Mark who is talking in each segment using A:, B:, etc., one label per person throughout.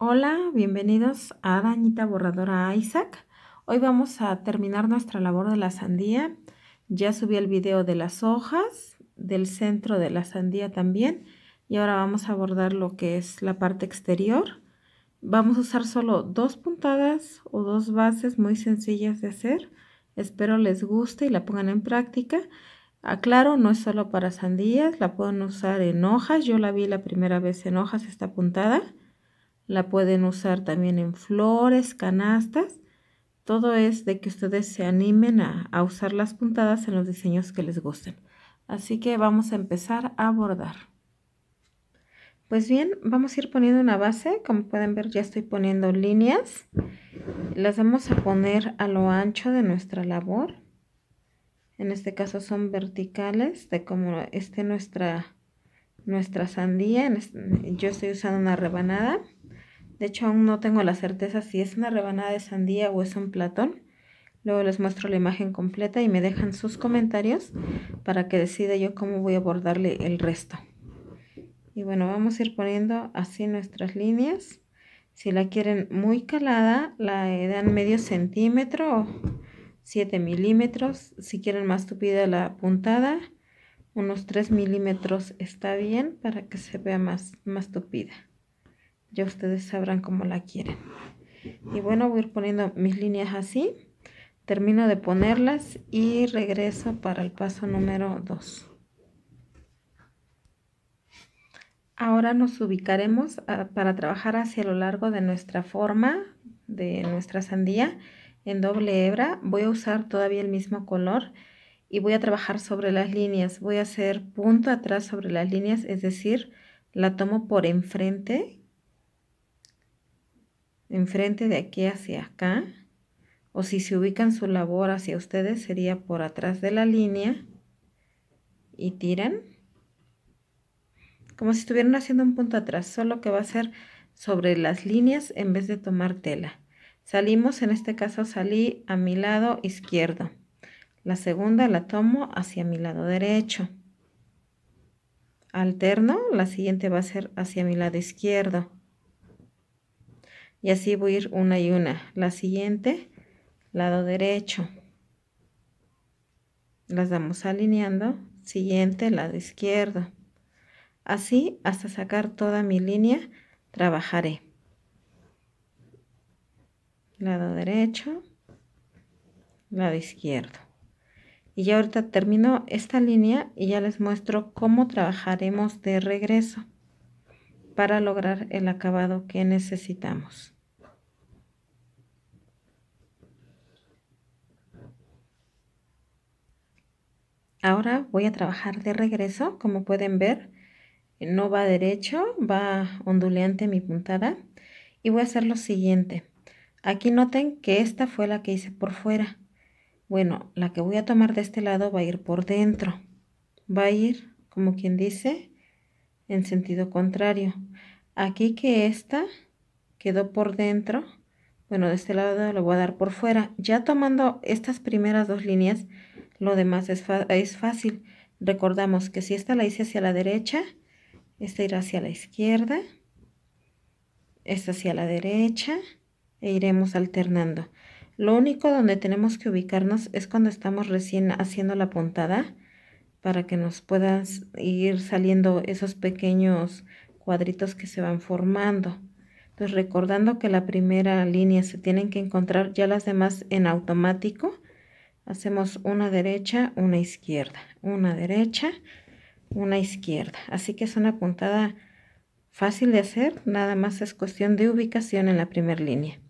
A: Hola, bienvenidos a Arañita Borradora Isaac. Hoy vamos a terminar nuestra labor de la sandía. Ya subí el video de las hojas, del centro de la sandía también. Y ahora vamos a abordar lo que es la parte exterior. Vamos a usar solo dos puntadas o dos bases muy sencillas de hacer. Espero les guste y la pongan en práctica. Aclaro, no es solo para sandías, la pueden usar en hojas. Yo la vi la primera vez en hojas esta puntada la pueden usar también en flores, canastas. Todo es de que ustedes se animen a, usar las puntadas en los diseños que les gusten. Así que vamos a empezar a bordar. Pues bien, vamos a ir poniendo una base. Como pueden ver, ya estoy poniendo líneas. Las vamos a poner a lo ancho de nuestra labor. En este caso son verticales, de como esté nuestra, nuestra sandía. Yo estoy usando una rebanada. De hecho, aún no tengo la certeza si es una rebanada de sandía o es un platón. Luego les muestro la imagen completa y me dejan sus comentarios para que decida yo cómo voy a abordarle el resto. Y bueno, vamos a ir poniendo así nuestras líneas. Si la quieren muy calada, la dan medio centímetro o 7 milímetros. Si quieren más tupida la puntada, unos 3 milímetros está bien para que se vea más, más tupida ya ustedes sabrán cómo la quieren. Y bueno, voy a ir poniendo mis líneas así. Termino de ponerlas y regreso para el paso número 2. Ahora nos ubicaremos ah, para trabajar hacia lo largo de nuestra forma, de nuestra sandía, en doble hebra. Voy a usar todavía el mismo color y voy a trabajar sobre las líneas. Voy a hacer punto atrás sobre las líneas, es decir, la tomo por enfrente enfrente de aquí hacia acá, o si se ubican su labor hacia ustedes sería por atrás de la línea y tiran como si estuvieran haciendo un punto atrás, solo que va a ser sobre las líneas en vez de tomar tela. Salimos, en este caso salí a mi lado izquierdo. La segunda la tomo hacia mi lado derecho. Alterno, la siguiente va a ser hacia mi lado izquierdo y así voy a ir una y una. La siguiente, lado derecho. Las damos alineando, siguiente, lado izquierdo. Así hasta sacar toda mi línea trabajaré. Lado derecho, lado izquierdo. Y ya ahorita termino esta línea y ya les muestro cómo trabajaremos de regreso para lograr el acabado que necesitamos. Ahora voy a trabajar de regreso, como pueden ver, no va derecho, va ondulante mi puntada y voy a hacer lo siguiente. Aquí noten que esta fue la que hice por fuera. Bueno, la que voy a tomar de este lado va a ir por dentro. Va a ir, como quien dice, en sentido contrario. Aquí que esta quedó por dentro, bueno, de este lado lo voy a dar por fuera. Ya tomando estas primeras dos líneas, lo demás es, fácil. Recordamos que si esta la hice hacia la derecha, esta irá hacia la izquierda, esta hacia la derecha e iremos alternando. Lo único donde tenemos que ubicarnos es cuando estamos recién haciendo la puntada para que nos puedan ir saliendo esos pequeños cuadritos que se van formando. Entonces pues recordando que la primera línea se tienen que encontrar ya las demás en automático. Hacemos una derecha, una izquierda, una derecha, una izquierda. Así que es una puntada fácil de hacer, nada más es cuestión de ubicación en la primera línea.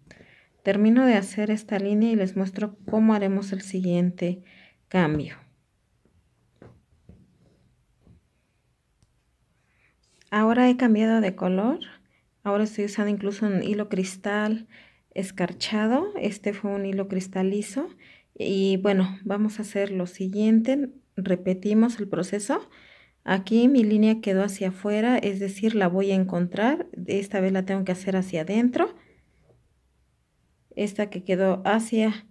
A: Termino de hacer esta línea y les muestro cómo haremos el siguiente cambio. Ahora he cambiado de color. Ahora estoy usando incluso un hilo cristal escarchado. Este fue un hilo cristal liso. Y bueno, vamos a hacer lo siguiente. Repetimos el proceso. Aquí mi línea quedó hacia afuera, es decir, la voy a encontrar. Esta vez la tengo que hacer hacia adentro. Esta que quedó hacia,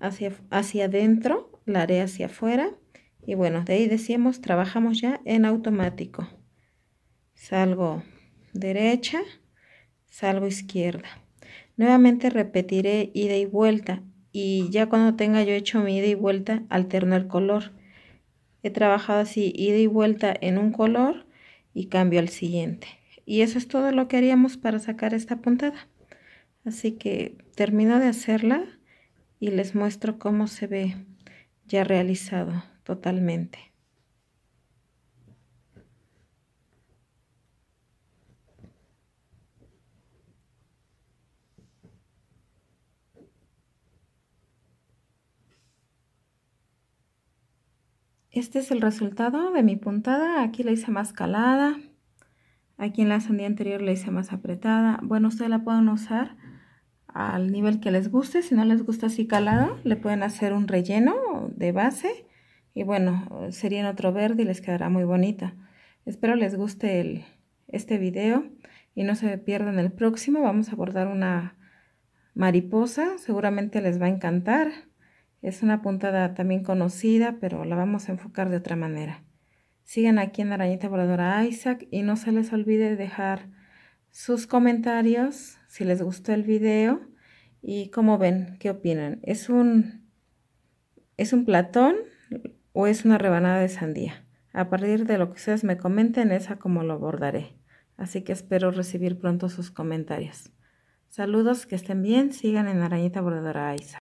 A: hacia, hacia adentro, la haré hacia afuera. Y bueno, de ahí decíamos, trabajamos ya en automático. Salgo derecha, salgo izquierda. Nuevamente repetiré ida y vuelta y ya cuando tenga yo hecho mi ida y vuelta, alterno el color. He trabajado así, ida y vuelta en un color y cambio al siguiente. Y eso es todo lo que haríamos para sacar esta puntada. Así que termino de hacerla y les muestro cómo se ve ya realizado totalmente. Este es el resultado de mi puntada. Aquí la hice más calada. Aquí en la sandía anterior la hice más apretada. Bueno, ustedes la pueden usar al nivel que les guste. Si no les gusta así calado, le pueden hacer un relleno de base y bueno, sería en otro verde y les quedará muy bonita. Espero les guste este video y no se pierdan el próximo. Vamos a bordar una mariposa, seguramente les va a encantar. Es una puntada también conocida, pero la vamos a enfocar de otra manera. Sigan aquí en Arañita Voladora Isaac y no se les olvide dejar sus comentarios si les gustó el video y cómo ven, qué opinan. Es un, es un platón o es una rebanada de sandía. A partir de lo que ustedes me comenten, esa como lo abordaré. Así que espero recibir pronto sus comentarios. Saludos, que estén bien, sigan en Arañita Bordadora Aiza.